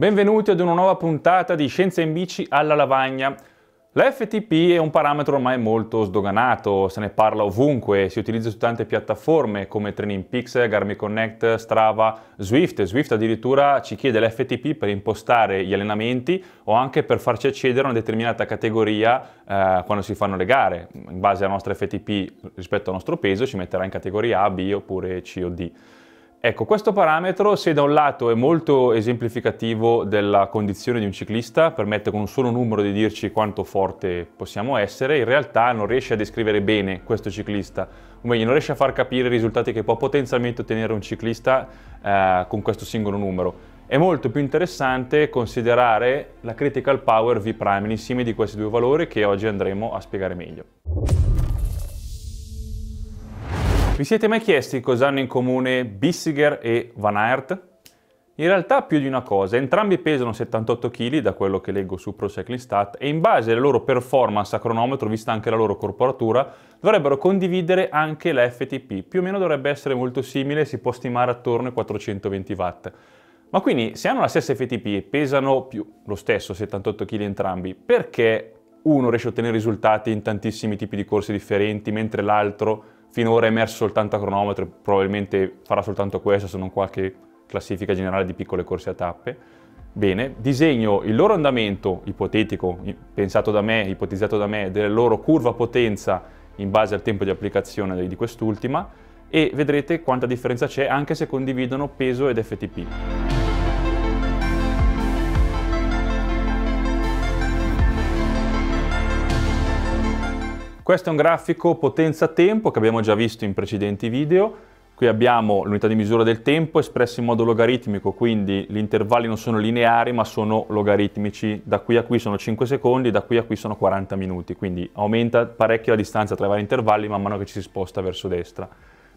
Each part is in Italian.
Benvenuti ad una nuova puntata di Scienza in bici alla lavagna. L'FTP è un parametro ormai molto sdoganato, se ne parla ovunque, si utilizza su tante piattaforme come TrainingPix, Garmin Connect, Strava, Swift. Swift addirittura ci chiede l'FTP per impostare gli allenamenti o anche per farci accedere a una determinata categoria eh, quando si fanno le gare. In base alla nostra FTP rispetto al nostro peso ci metterà in categoria A, B oppure C o D. Ecco, questo parametro se da un lato è molto esemplificativo della condizione di un ciclista, permette con un solo numero di dirci quanto forte possiamo essere, in realtà non riesce a descrivere bene questo ciclista, o meglio non riesce a far capire i risultati che può potenzialmente ottenere un ciclista eh, con questo singolo numero. È molto più interessante considerare la critical power V' insieme di questi due valori che oggi andremo a spiegare meglio. Vi siete mai chiesti cosa hanno in comune Bissiger e Van Aert? In realtà più di una cosa, entrambi pesano 78 kg da quello che leggo su Pro Cycling Stat e in base alle loro performance a cronometro, vista anche la loro corporatura, dovrebbero condividere anche la FTP, più o meno dovrebbe essere molto simile, si può stimare attorno ai 420 watt. Ma quindi se hanno la stessa FTP e pesano più, lo stesso 78 kg entrambi, perché uno riesce a ottenere risultati in tantissimi tipi di corse differenti mentre l'altro Finora è emerso soltanto a cronometro, probabilmente farà soltanto questo se non qualche classifica generale di piccole corse a tappe. Bene, disegno il loro andamento ipotetico, pensato da me, ipotizzato da me, della loro curva potenza in base al tempo di applicazione di quest'ultima e vedrete quanta differenza c'è anche se condividono peso ed FTP. Questo è un grafico potenza-tempo che abbiamo già visto in precedenti video. Qui abbiamo l'unità di misura del tempo espressa in modo logaritmico, quindi gli intervalli non sono lineari ma sono logaritmici. Da qui a qui sono 5 secondi, da qui a qui sono 40 minuti, quindi aumenta parecchio la distanza tra i vari intervalli man mano che ci si sposta verso destra.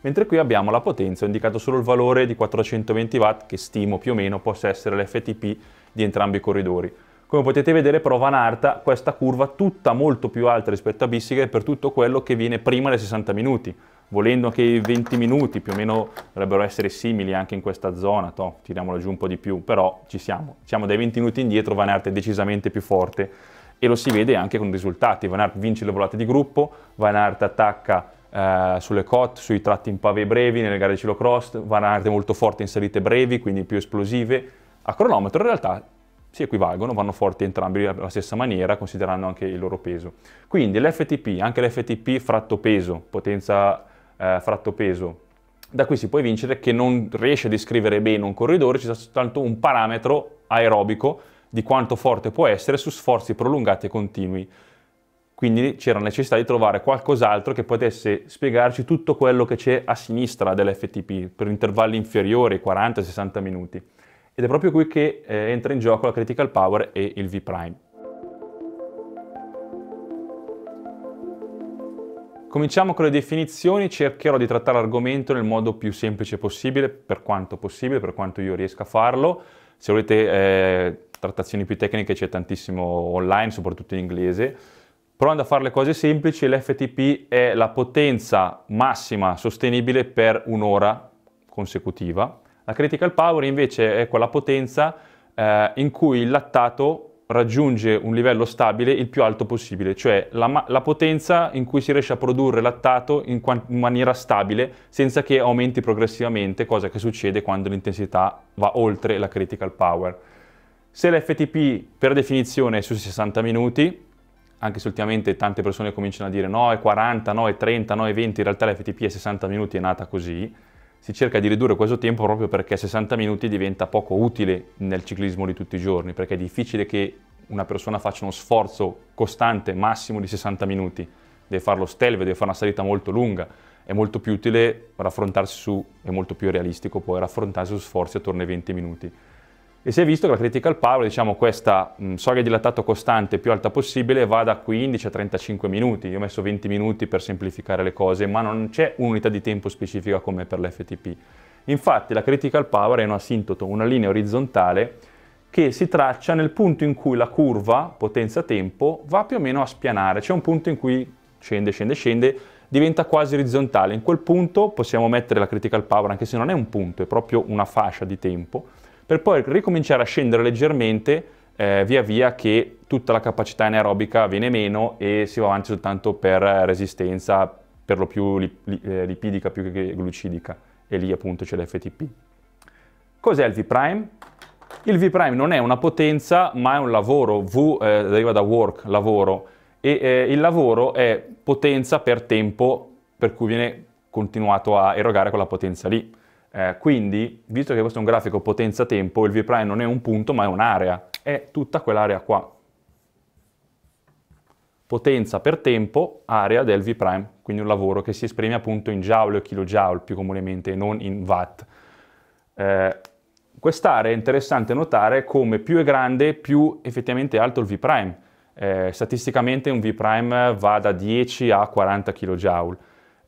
Mentre qui abbiamo la potenza, ho indicato solo il valore di 420 watt che stimo più o meno possa essere l'FTP di entrambi i corridori. Come potete vedere però Van Arta questa curva tutta molto più alta rispetto a Bissiger per tutto quello che viene prima dei 60 minuti. Volendo anche i 20 minuti più o meno dovrebbero essere simili anche in questa zona, toh, tiriamola giù un po' di più, però ci siamo. Siamo dai 20 minuti indietro, Van Aert è decisamente più forte e lo si vede anche con i risultati. Van Aert vince le volate di gruppo, Van Aert attacca Uh, sulle cot, sui tratti in pavé brevi, nelle gare di ciclocross, Van Aert è molto forte in salite brevi, quindi più esplosive. A cronometro in realtà si equivalgono, vanno forti entrambi alla stessa maniera, considerando anche il loro peso. Quindi l'FTP, anche l'FTP fratto peso, potenza eh, fratto peso, da qui si può vincere che non riesce a descrivere bene un corridore, ci sta soltanto un parametro aerobico di quanto forte può essere su sforzi prolungati e continui. Quindi c'era necessità di trovare qualcos'altro che potesse spiegarci tutto quello che c'è a sinistra dell'FTP per intervalli inferiori ai 40-60 minuti ed è proprio qui che eh, entra in gioco la critical power e il V'. Cominciamo con le definizioni, cercherò di trattare l'argomento nel modo più semplice possibile, per quanto possibile, per quanto io riesca a farlo. Se volete eh, trattazioni più tecniche c'è tantissimo online, soprattutto in inglese. Provando a fare le cose semplici, l'FTP è la potenza massima sostenibile per un'ora consecutiva, la critical power invece è quella potenza eh, in cui il lattato raggiunge un livello stabile il più alto possibile, cioè la, la potenza in cui si riesce a produrre lattato in, in, maniera stabile senza che aumenti progressivamente, cosa che succede quando l'intensità va oltre la critical power. Se l'FTP per definizione è su 60 minuti, anche se ultimamente tante persone cominciano a dire no è 40, no è 30, no è 20, in realtà l'FTP è 60 minuti, è nata così, si cerca di ridurre questo tempo proprio perché 60 minuti diventa poco utile nel ciclismo di tutti i giorni, perché è difficile che una persona faccia uno sforzo costante massimo di 60 minuti, deve fare lo stelvio, deve fare una salita molto lunga, è molto più utile raffrontarsi su, è molto più realistico poi raffrontarsi su sforzi attorno ai 20 minuti. E si è visto che la critical power, diciamo questa mh, mm, soglia di lattato costante più alta possibile, va da 15 a 35 minuti. Io ho messo 20 minuti per semplificare le cose, ma non c'è un'unità di tempo specifica come per l'FTP. Infatti la critical power è un asintoto, una linea orizzontale che si traccia nel punto in cui la curva potenza-tempo va più o meno a spianare. C'è un punto in cui scende, scende, scende, diventa quasi orizzontale. In quel punto possiamo mettere la critical power, anche se non è un punto, è proprio una fascia di tempo per poi ricominciare a scendere leggermente eh, via via che tutta la capacità anaerobica viene meno e si va avanti soltanto per eh, resistenza, per lo più eh, lipidica più che glucidica, e lì appunto c'è l'FTP. Cos'è il V'? Il V' non è una potenza, ma è un lavoro. V eh, deriva da work, lavoro. E eh, il lavoro è potenza per tempo, per cui viene continuato a erogare quella potenza lì. Eh, quindi, visto che questo è un grafico potenza-tempo, il V' non è un punto ma è un'area, è tutta quell'area qua. Potenza per tempo, area del V', quindi un lavoro che si esprime appunto in joule o kilojoule più comunemente, non in watt. Eh, Quest'area è interessante notare come più è grande, più effettivamente è alto il V'. Eh, statisticamente un V' va da 10 a 40 kJ.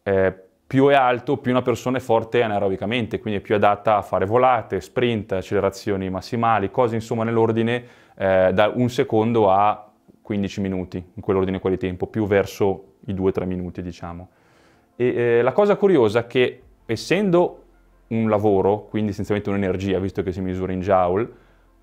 Eh, più è alto, più una persona è forte anaerobicamente, quindi è più adatta a fare volate, sprint, accelerazioni massimali, cose insomma nell'ordine eh, da un secondo a 15 minuti, in quell'ordine qua di tempo, più verso i 2-3 minuti diciamo. E, eh, la cosa curiosa è che essendo un lavoro, quindi essenzialmente un'energia, visto che si misura in joule,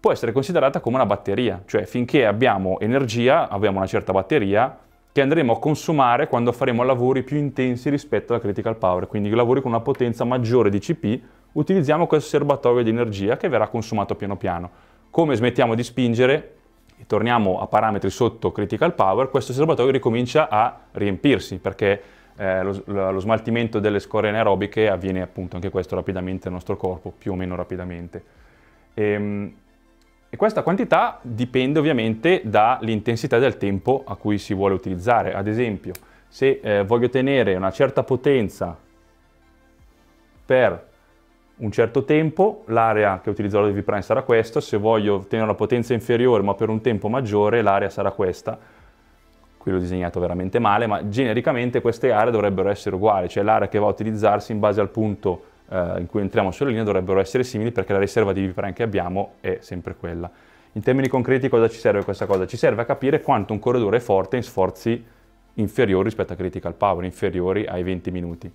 può essere considerata come una batteria, cioè finché abbiamo energia, abbiamo una certa batteria, che andremo a consumare quando faremo lavori più intensi rispetto alla critical power, quindi lavori con una potenza maggiore di CP, utilizziamo questo serbatoio di energia che verrà consumato piano piano. Come smettiamo di spingere e torniamo a parametri sotto critical power, questo serbatoio ricomincia a riempirsi perché eh, lo, lo, smaltimento delle scorie anaerobiche avviene appunto anche questo rapidamente nel nostro corpo, più o meno rapidamente. E, ehm, e questa quantità dipende ovviamente dall'intensità del tempo a cui si vuole utilizzare. Ad esempio, se eh, voglio ottenere una certa potenza per un certo tempo, l'area che utilizzerò di V'Prime sarà questa, se voglio ottenere una potenza inferiore ma per un tempo maggiore, l'area sarà questa. Qui l'ho disegnato veramente male, ma genericamente queste aree dovrebbero essere uguali, cioè l'area che va a utilizzarsi in base al punto eh, in cui entriamo sulle linee dovrebbero essere simili perché la riserva di Vprime che abbiamo è sempre quella. In termini concreti cosa ci serve questa cosa? Ci serve a capire quanto un corredore è forte in sforzi inferiori rispetto a critical power, inferiori ai 20 minuti.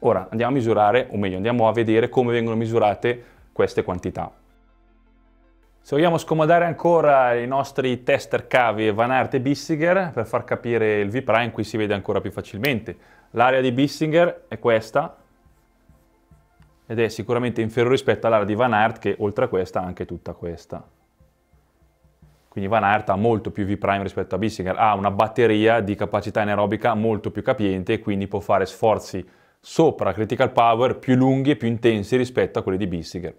Ora andiamo a misurare, o meglio andiamo a vedere come vengono misurate queste quantità. Se vogliamo scomodare ancora i nostri tester cavi Van Aert e Bissinger per far capire il V-Prime qui si vede ancora più facilmente. L'area di Bissinger è questa, ed è sicuramente inferiore rispetto all'area di Van Aert che oltre a questa ha anche tutta questa. Quindi Van Aert ha molto più V' rispetto a Bissinger, ha una batteria di capacità anaerobica molto più capiente e quindi può fare sforzi sopra critical power più lunghi e più intensi rispetto a quelli di Bissinger.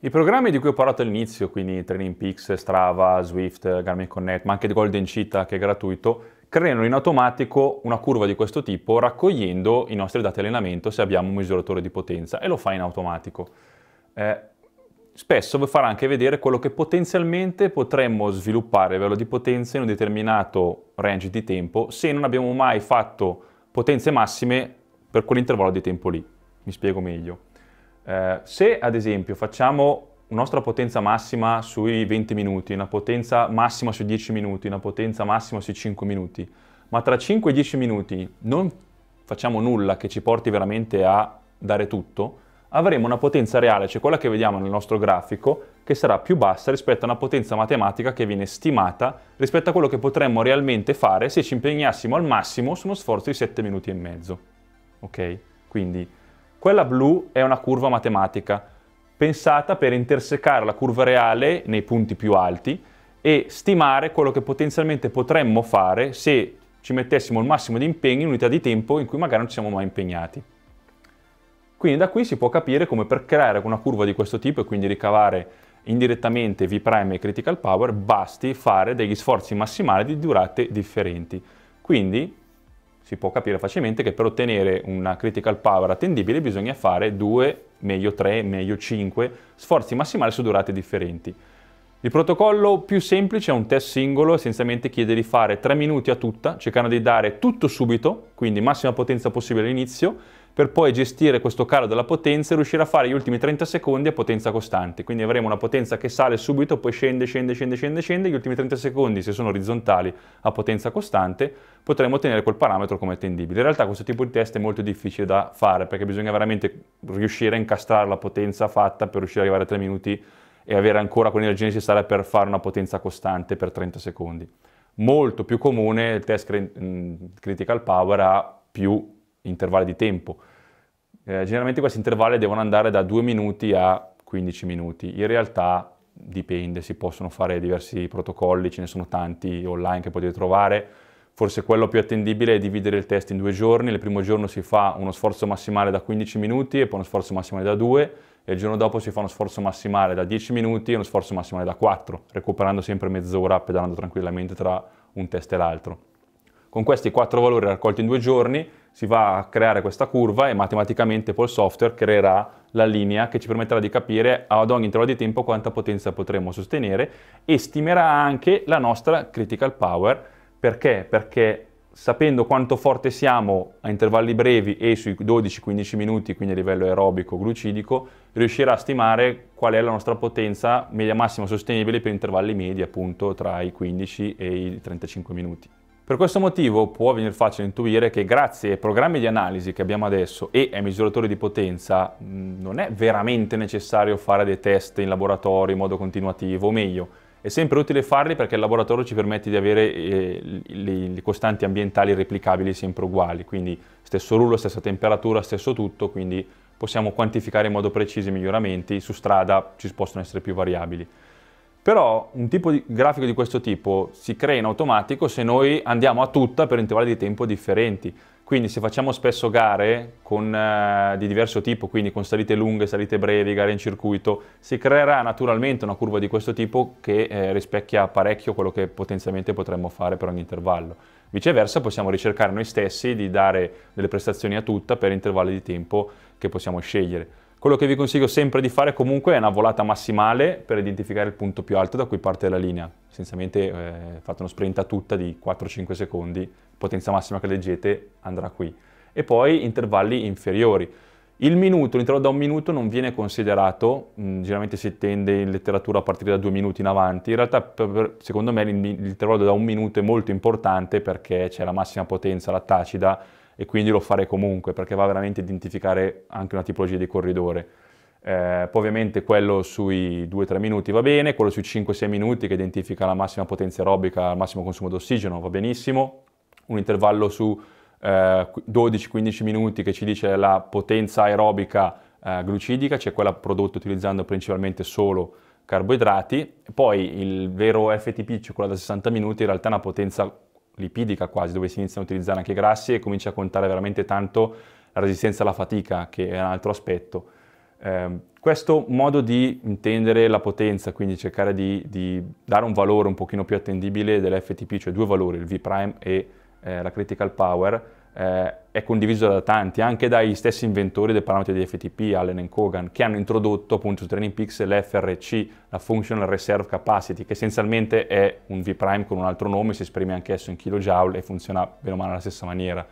I programmi di cui ho parlato all'inizio, quindi Training Peaks, Strava, Swift, Garmin Connect, ma anche Golden Cheetah che è gratuito, creano in automatico una curva di questo tipo raccogliendo i nostri dati allenamento se abbiamo un misuratore di potenza e lo fa in automatico. Eh, spesso vi farà anche vedere quello che potenzialmente potremmo sviluppare a livello di potenza in un determinato range di tempo se non abbiamo mai fatto potenze massime per quell'intervallo di tempo lì. Mi spiego meglio. Eh, se ad esempio facciamo nostra potenza massima sui 20 minuti, una potenza massima sui 10 minuti, una potenza massima sui 5 minuti, ma tra 5 e 10 minuti non facciamo nulla che ci porti veramente a dare tutto, avremo una potenza reale, cioè quella che vediamo nel nostro grafico, che sarà più bassa rispetto a una potenza matematica che viene stimata rispetto a quello che potremmo realmente fare se ci impegnassimo al massimo su uno sforzo di 7 minuti e mezzo. Ok? Quindi quella blu è una curva matematica pensata per intersecare la curva reale nei punti più alti e stimare quello che potenzialmente potremmo fare se ci mettessimo il massimo di impegni in unità di tempo in cui magari non ci siamo mai impegnati. Quindi da qui si può capire come per creare una curva di questo tipo e quindi ricavare indirettamente V' e critical power basti fare degli sforzi massimali di durate differenti. Quindi si può capire facilmente che per ottenere una critical power attendibile bisogna fare 2, meglio 3, meglio 5 sforzi massimali su durate differenti. Il protocollo più semplice è un test singolo, essenzialmente chiede di fare 3 minuti a tutta, cercando di dare tutto subito, quindi massima potenza possibile all'inizio, per poi gestire questo calo della potenza e riuscire a fare gli ultimi 30 secondi a potenza costante. Quindi avremo una potenza che sale subito, poi scende, scende, scende, scende, scende, gli ultimi 30 secondi, se sono orizzontali a potenza costante, potremo ottenere quel parametro come attendibile. In realtà questo tipo di test è molto difficile da fare perché bisogna veramente riuscire a incastrare la potenza fatta per riuscire ad arrivare a 3 minuti e avere ancora quell'energia necessaria per fare una potenza costante per 30 secondi. Molto più comune il test mm, critical power ha più intervalli di tempo, eh, generalmente questi intervalli devono andare da 2 minuti a 15 minuti. In realtà dipende, si possono fare diversi protocolli, ce ne sono tanti online che potete trovare. Forse quello più attendibile è dividere il test in due giorni. Il primo giorno si fa uno sforzo massimale da 15 minuti e poi uno sforzo massimale da 2 e il giorno dopo si fa uno sforzo massimale da 10 minuti e uno sforzo massimale da 4, recuperando sempre mezz'ora pedalando tranquillamente tra un test e l'altro. Con questi quattro valori raccolti in due giorni si va a creare questa curva e matematicamente poi il software creerà la linea che ci permetterà di capire ad ogni intervallo di tempo quanta potenza potremo sostenere e stimerà anche la nostra critical power. Perché? Perché sapendo quanto forte siamo a intervalli brevi e sui 12-15 minuti, quindi a livello aerobico, glucidico, riuscirà a stimare qual è la nostra potenza media massima sostenibile per intervalli medi appunto tra i 15 e i 35 minuti. Per questo motivo può venir facile intuire che grazie ai programmi di analisi che abbiamo adesso e ai misuratori di potenza non è veramente necessario fare dei test in laboratorio in modo continuativo, o meglio, è sempre utile farli perché il laboratorio ci permette di avere eh, le costanti ambientali replicabili sempre uguali, quindi stesso rullo, stessa temperatura, stesso tutto, quindi possiamo quantificare in modo preciso i miglioramenti, su strada ci possono essere più variabili. Però un tipo di grafico di questo tipo si crea in automatico se noi andiamo a tutta per intervalli di tempo differenti. Quindi se facciamo spesso gare con, eh, di diverso tipo, quindi con salite lunghe, salite brevi, gare in circuito, si creerà naturalmente una curva di questo tipo che eh, rispecchia parecchio quello che potenzialmente potremmo fare per ogni intervallo. Viceversa possiamo ricercare noi stessi di dare delle prestazioni a tutta per intervalli di tempo che possiamo scegliere. Quello che vi consiglio sempre di fare comunque è una volata massimale per identificare il punto più alto da cui parte la linea. Essenzialmente eh, fate uno sprint a tutta di 4-5 secondi, potenza massima che leggete andrà qui. E poi intervalli inferiori. Il minuto, l'intervallo da un minuto non viene considerato, mh, mm, generalmente si tende in letteratura a partire da due minuti in avanti, in realtà per, secondo me l'intervallo da un minuto è molto importante perché c'è la massima potenza, la tacida, e quindi lo farei comunque perché va veramente a identificare anche una tipologia di corridore. Eh, poi ovviamente quello sui 2-3 minuti va bene, quello sui 5-6 minuti che identifica la massima potenza aerobica, il massimo consumo d'ossigeno va benissimo, un intervallo su eh, 12-15 minuti che ci dice la potenza aerobica eh, glucidica, cioè quella prodotta utilizzando principalmente solo carboidrati, poi il vero FTP, cioè quella da 60 minuti, in realtà è una potenza lipidica quasi, dove si iniziano a utilizzare anche i grassi e comincia a contare veramente tanto la resistenza alla fatica, che è un altro aspetto. Eh, questo modo di intendere la potenza, quindi cercare di, di, dare un valore un pochino più attendibile dell'FTP, cioè due valori, il V' e eh, la critical power, eh, è condiviso da tanti, anche dagli stessi inventori dei parametri di FTP, Allen e Kogan, che hanno introdotto appunto su TrainingPix l'FRC, la Functional Reserve Capacity, che essenzialmente è un V' con un altro nome, si esprime anch'esso in kJ e funziona bene o male alla stessa maniera.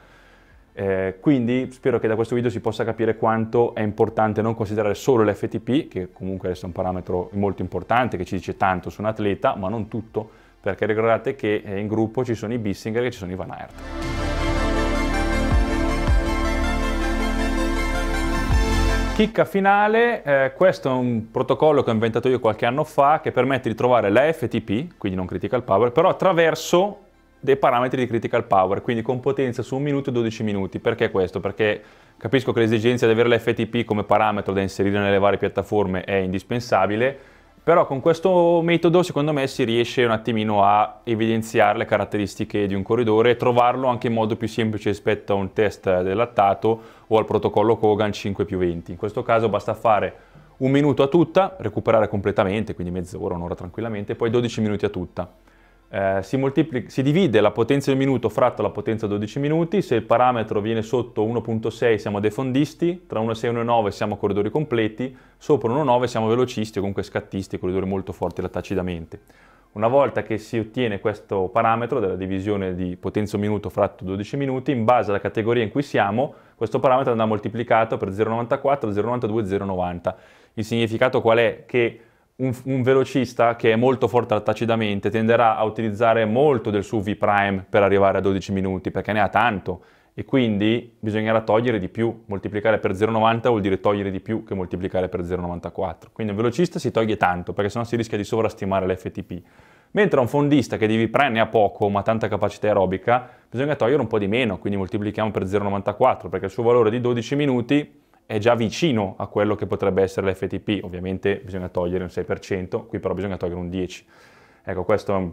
Eh, quindi spero che da questo video si possa capire quanto è importante non considerare solo l'FTP, che comunque resta un parametro molto importante, che ci dice tanto su un atleta, ma non tutto, perché ricordate che eh, in gruppo ci sono i Bissinger e ci sono i Van Aert. Chicca finale, eh, questo è un protocollo che ho inventato io qualche anno fa che permette di trovare la FTP, quindi non critical power, però attraverso dei parametri di critical power, quindi con potenza su 1 minuto e 12 minuti. Perché questo? Perché capisco che l'esigenza di avere la FTP come parametro da inserire nelle varie piattaforme è indispensabile, però con questo metodo secondo me si riesce un attimino a evidenziare le caratteristiche di un corridore e trovarlo anche in modo più semplice rispetto a un test del lattato o al protocollo Kogan 5 più 20. In questo caso basta fare un minuto a tutta, recuperare completamente, quindi mezz'ora, un'ora tranquillamente, poi 12 minuti a tutta eh, si, moltiplica, si divide la potenza di minuto fratto la potenza 12 minuti, se il parametro viene sotto 1.6 siamo defondisti, tra 1.6 e 1.9 siamo corridori completi, sopra 1.9 siamo velocisti o comunque scattisti, corridori molto forti lattacidamente. Una volta che si ottiene questo parametro della divisione di potenza minuto fratto 12 minuti, in base alla categoria in cui siamo, questo parametro andrà moltiplicato per 0,94, 0,92, 0,90. Il significato qual è? Che un, un, velocista che è molto forte attacidamente tenderà a utilizzare molto del suo V prime per arrivare a 12 minuti perché ne ha tanto e quindi bisognerà togliere di più, moltiplicare per 0,90 vuol dire togliere di più che moltiplicare per 0,94. Quindi un velocista si toglie tanto perché sennò si rischia di sovrastimare l'FTP. Mentre un fondista che di V prime ne ha poco ma tanta capacità aerobica, bisogna togliere un po' di meno, quindi moltiplichiamo per 0,94 perché il suo valore di 12 minuti è già vicino a quello che potrebbe essere l'FTP, ovviamente bisogna togliere un 6%, qui però bisogna togliere un 10%. Ecco, questo è un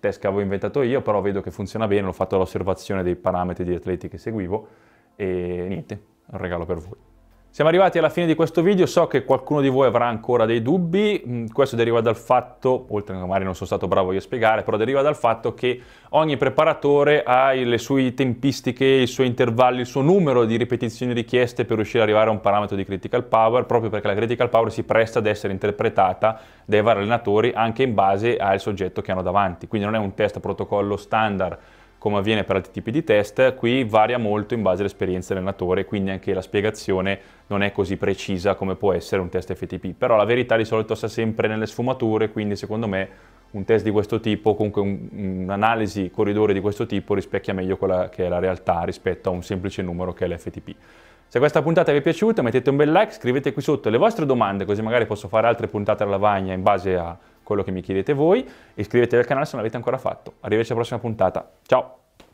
test che avevo inventato io, però vedo che funziona bene, l'ho fatto all'osservazione dei parametri di atleti che seguivo e niente, un regalo per voi. Siamo arrivati alla fine di questo video, so che qualcuno di voi avrà ancora dei dubbi, mm, questo deriva dal fatto, oltre che magari non sono stato bravo io a spiegare, però deriva dal fatto che ogni preparatore ha le sue tempistiche, i suoi intervalli, il suo numero di ripetizioni richieste per riuscire ad arrivare a un parametro di critical power, proprio perché la critical power si presta ad essere interpretata dai vari allenatori anche in base al soggetto che hanno davanti, quindi non è un test protocollo standard come avviene per altri tipi di test, qui varia molto in base all'esperienza dell'allenatore, quindi anche la spiegazione non è così precisa come può essere un test FTP, però la verità di solito sta sempre nelle sfumature, quindi secondo me un test di questo tipo, comunque un'analisi corridore di questo tipo rispecchia meglio quella che è la realtà rispetto a un semplice numero che è l'FTP. Se questa puntata vi è piaciuta mettete un bel like, scrivete qui sotto le vostre domande così magari posso fare altre puntate alla lavagna in base a quello che mi chiedete voi, iscrivetevi al canale se non l'avete ancora fatto. Arrivederci alla prossima puntata. Ciao!